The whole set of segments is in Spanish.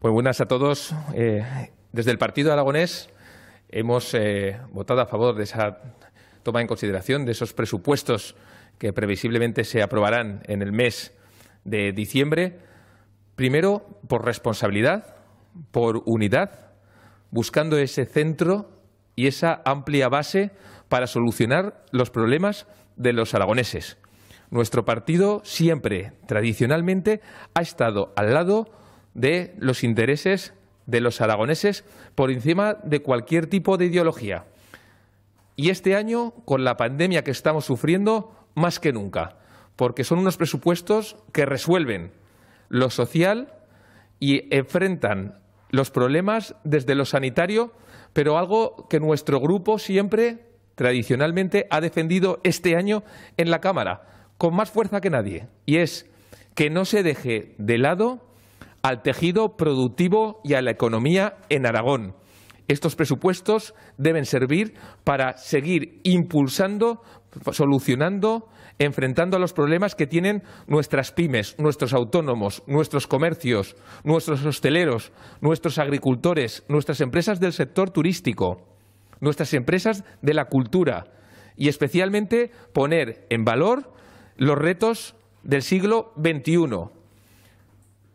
Pues buenas a todos. Eh, desde el Partido Aragonés hemos eh, votado a favor de esa toma en consideración de esos presupuestos que previsiblemente se aprobarán en el mes de diciembre. Primero, por responsabilidad, por unidad, buscando ese centro y esa amplia base para solucionar los problemas de los aragoneses. Nuestro partido siempre, tradicionalmente, ha estado al lado de los intereses de los aragoneses por encima de cualquier tipo de ideología. Y este año, con la pandemia que estamos sufriendo, más que nunca, porque son unos presupuestos que resuelven lo social y enfrentan los problemas desde lo sanitario, pero algo que nuestro grupo siempre, tradicionalmente, ha defendido este año en la Cámara, con más fuerza que nadie, y es que no se deje de lado al tejido productivo y a la economía en Aragón. Estos presupuestos deben servir para seguir impulsando, solucionando, enfrentando a los problemas que tienen nuestras pymes, nuestros autónomos, nuestros comercios, nuestros hosteleros, nuestros agricultores, nuestras empresas del sector turístico, nuestras empresas de la cultura y especialmente poner en valor los retos del siglo XXI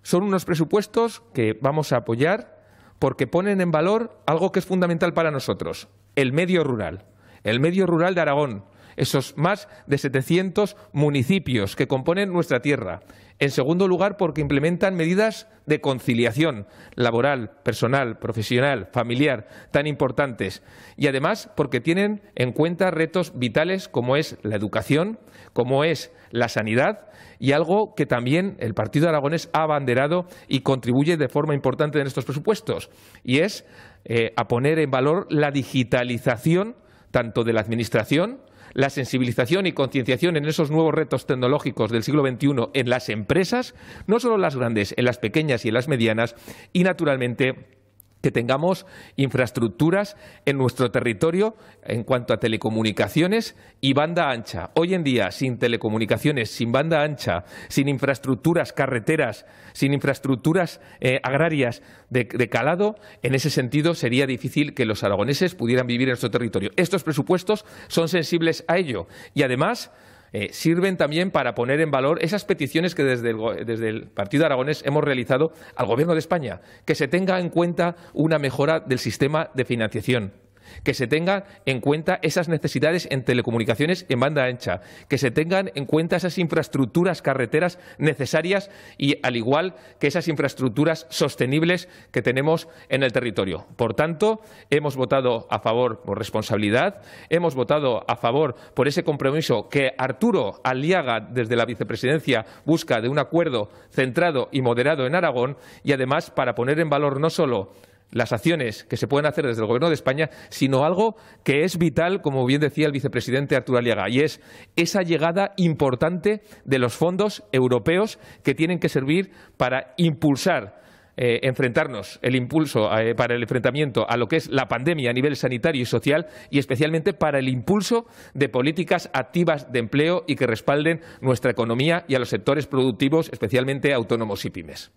son unos presupuestos que vamos a apoyar porque ponen en valor algo que es fundamental para nosotros, el medio rural. El medio rural de Aragón, esos más de 700 municipios que componen nuestra tierra. En segundo lugar, porque implementan medidas de conciliación laboral, personal, profesional, familiar, tan importantes. Y además, porque tienen en cuenta retos vitales como es la educación, como es la sanidad y algo que también el Partido Aragonés ha abanderado y contribuye de forma importante en estos presupuestos, y es eh, a poner en valor la digitalización tanto de la Administración la sensibilización y concienciación en esos nuevos retos tecnológicos del siglo XXI en las empresas, no solo en las grandes, en las pequeñas y en las medianas, y naturalmente que tengamos infraestructuras en nuestro territorio en cuanto a telecomunicaciones y banda ancha. Hoy en día, sin telecomunicaciones, sin banda ancha, sin infraestructuras carreteras, sin infraestructuras eh, agrarias de, de, calado, en ese sentido sería difícil que los aragoneses pudieran vivir en nuestro territorio. Estos presupuestos son sensibles a ello y además eh, sirven también para poner en valor esas peticiones que desde el, desde el Partido Aragonés hemos realizado al Gobierno de España, que se tenga en cuenta una mejora del sistema de financiación que se tengan en cuenta esas necesidades en telecomunicaciones en banda ancha, que se tengan en cuenta esas infraestructuras carreteras necesarias y al igual que esas infraestructuras sostenibles que tenemos en el territorio. Por tanto, hemos votado a favor por responsabilidad, hemos votado a favor por ese compromiso que Arturo Aliaga desde la vicepresidencia busca de un acuerdo centrado y moderado en Aragón y además para poner en valor no solo las acciones que se pueden hacer desde el Gobierno de España, sino algo que es vital, como bien decía el vicepresidente Arturo Aliaga, y es esa llegada importante de los fondos europeos que tienen que servir para impulsar eh, enfrentarnos, el impulso eh, para el enfrentamiento a lo que es la pandemia a nivel sanitario y social y especialmente para el impulso de políticas activas de empleo y que respalden nuestra economía y a los sectores productivos, especialmente autónomos y pymes.